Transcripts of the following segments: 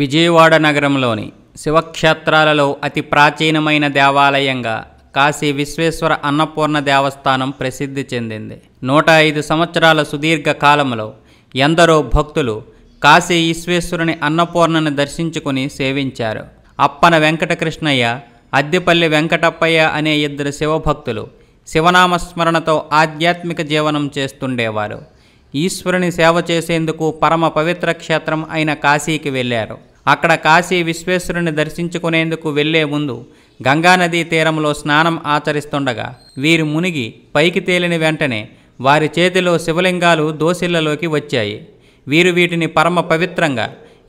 విజయవాడ నగరంలోని శివక్షేత్రాలలో అతి ప్రాచీనమైన దేవాలయంగా కాశీ విశ్వేశ్వర అన్నపూర్ణ దేవస్థానం ప్రసిద్ధి చెందింది నూట ఐదు సంవత్సరాల సుదీర్ఘ కాలంలో ఎందరో భక్తులు కాశీ ఈశ్వేశ్వరుని అన్నపూర్ణను దర్శించుకుని సేవించారు అప్పన వెంకటకృష్ణయ్య అద్దెపల్లి వెంకటప్పయ్య అనే ఇద్దరు శివభక్తులు శివనామస్మరణతో ఆధ్యాత్మిక జీవనం చేస్తుండేవారు ఈశ్వరుని సేవ చేసేందుకు పరమ పవిత్ర క్షేత్రం అయిన కాశీకి వెళ్ళారు అక్కడ కాశీ విశ్వేశ్వరుని దర్శించుకునేందుకు వెళ్లే ముందు గంగానదీ తీరంలో స్నానం ఆచరిస్తుండగా వీరు మునిగి పైకి తేలిన వెంటనే వారి చేతిలో శివలింగాలు దోశిళ్లలోకి వచ్చాయి వీరు వీటిని పరమ పవిత్రంగా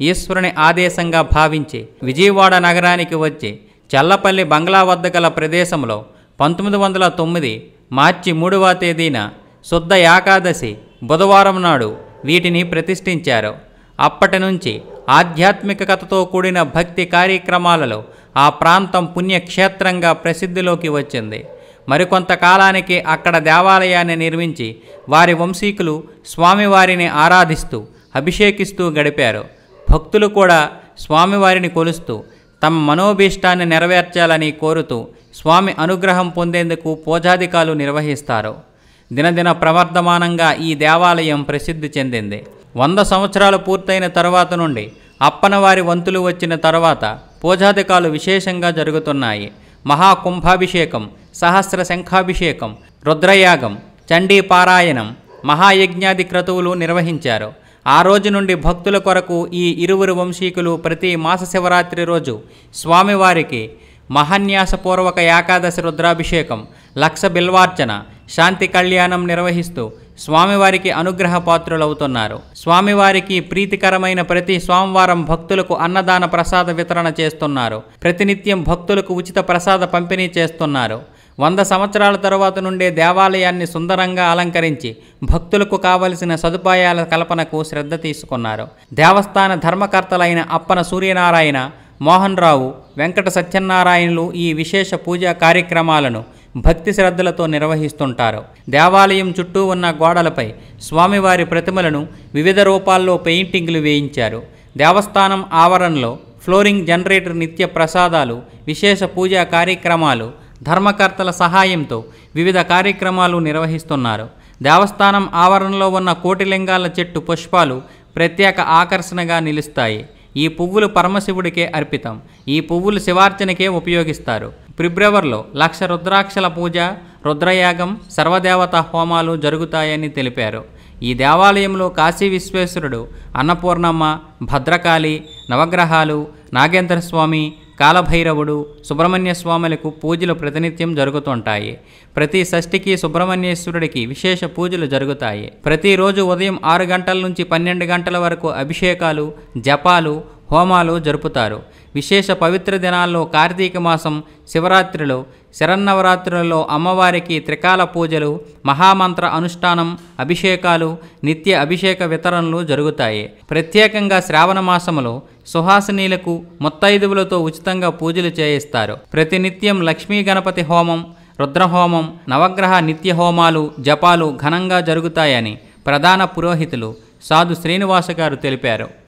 ఈశ్వరుని ఆదేశంగా భావించి విజయవాడ నగరానికి వచ్చి చల్లపల్లి బంగ్లా వద్ద గల ప్రదేశంలో పంతొమ్మిది వందల తొమ్మిది మార్చి మూడవ తేదీన శుద్ధ ఏకాదశి బుధవారం నాడు వీటిని ప్రతిష్ఠించారు అప్పటి నుంచి ఆధ్యాత్మికతతో కూడిన భక్తి కార్యక్రమాలలో ఆ ప్రాంతం పుణ్యక్షేత్రంగా ప్రసిద్ధిలోకి వచ్చింది మరికొంతకాలానికి అక్కడ దేవాలయాన్ని నిర్మించి వారి వంశీకులు స్వామివారిని ఆరాధిస్తూ అభిషేకిస్తూ గడిపారు భక్తులు కూడా స్వామివారిని కొలుస్తూ తమ మనోభీష్టాన్ని నెరవేర్చాలని కోరుతూ స్వామి అనుగ్రహం పొందేందుకు పూజాధికాలు నిర్వహిస్తారు దినదిన ప్రవర్ధమానంగా ఈ దేవాలయం ప్రసిద్ధి చెందింది వంద సంవత్సరాలు పూర్తయిన తర్వాత నుండి అప్పనవారి వంతులు వచ్చిన తర్వాత పూజాధికాలు విశేషంగా జరుగుతున్నాయి మహాకుంభాభిషేకం సహస్ర శంఖాభిషేకం రుద్రయాగం చండీ పారాయణం మహాయజ్ఞాది క్రతువులు నిర్వహించారు ఆ రోజు నుండి భక్తుల కొరకు ఈ ఇరువురు వంశీకులు ప్రతి మాస శివరాత్రి రోజు స్వామివారికి మహాన్యాసపూర్వక ఏకాదశి రుద్రాభిషేకం లక్ష బిల్వార్చన శాంతి కళ్యాణం నిర్వహిస్తూ స్వామివారికి అనుగ్రహ పాత్రులవుతున్నారు స్వామివారికి ప్రీతికరమైన ప్రతి సోమవారం భక్తులకు అన్నదాన ప్రసాద వితరణ చేస్తున్నారు ప్రతినిత్యం భక్తులకు ఉచిత ప్రసాద పంపిణీ చేస్తున్నారు వంద సంవత్సరాల తరువాత నుండే దేవాలయాన్ని సుందరంగా అలంకరించి భక్తులకు కావలసిన సదుపాయాల కల్పనకు శ్రద్ధ తీసుకున్నారు దేవస్థాన ధర్మకర్తలైన అప్పన సూర్యనారాయణ మోహన్ రావు వెంకట సత్యనారాయణలు ఈ విశేష పూజా కార్యక్రమాలను భక్తి శ్రద్ధలతో నిర్వహిస్తుంటారు దేవాలయం చుట్టూ ఉన్న గోడలపై స్వామివారి ప్రతిమలను వివిధ రూపాల్లో పెయింటింగ్లు వేయించారు దేవస్థానం ఆవరణలో ఫ్లోరింగ్ జనరేటర్ నిత్య ప్రసాదాలు విశేష పూజా కార్యక్రమాలు ధర్మకర్తల సహాయంతో వివిధ కార్యక్రమాలు నిర్వహిస్తున్నారు దేవస్థానం ఆవరణలో ఉన్న కోటిలింగాల చెట్టు పుష్పాలు ప్రత్యేక ఆకర్షణగా నిలుస్తాయి ఈ పువ్వులు పరమశివుడికే అర్పితం ఈ పువ్వులు శివార్చనకే ఉపయోగిస్తారు ఫిబ్రవరిలో లక్ష రుద్రాక్షల పూజ రుద్రయాగం సర్వదేవత హోమాలు జరుగుతాయని తెలిపారు ఈ దేవాలయంలో కాశీ విశ్వేశ్వరుడు అన్నపూర్ణమ్మ భద్రకాళి నవగ్రహాలు నాగేంద్ర స్వామి కాలభైరవుడు సుబ్రహ్మణ్య స్వాములకు పూజలు ప్రతినిత్యం జరుగుతుంటాయి ప్రతి షష్ఠికి సుబ్రహ్మణ్యేశ్వరుడికి విశేష పూజలు జరుగుతాయి ప్రతిరోజు ఉదయం ఆరు గంటల నుంచి పన్నెండు గంటల వరకు అభిషేకాలు జపాలు హోమాలు జరుపుతారు విశేష పవిత్ర దినాల్లో కార్తీక మాసం శివరాత్రులు శరన్నవరాత్రులలో అమ్మవారికి త్రికాల పూజలు మహామంత్ర అనుష్ఠానం అభిషేకాలు నిత్య అభిషేక వితరణలు జరుగుతాయి ప్రత్యేకంగా శ్రావణ మాసంలో సుహాసినీలకు ముత్తైదువులతో ఉచితంగా పూజలు చేయిస్తారు ప్రతినిత్యం లక్ష్మీ గణపతి హోమం రుద్రహోమం నవగ్రహ నిత్య హోమాలు జపాలు ఘనంగా జరుగుతాయని ప్రధాన పురోహితులు సాధు శ్రీనివాస గారు తెలిపారు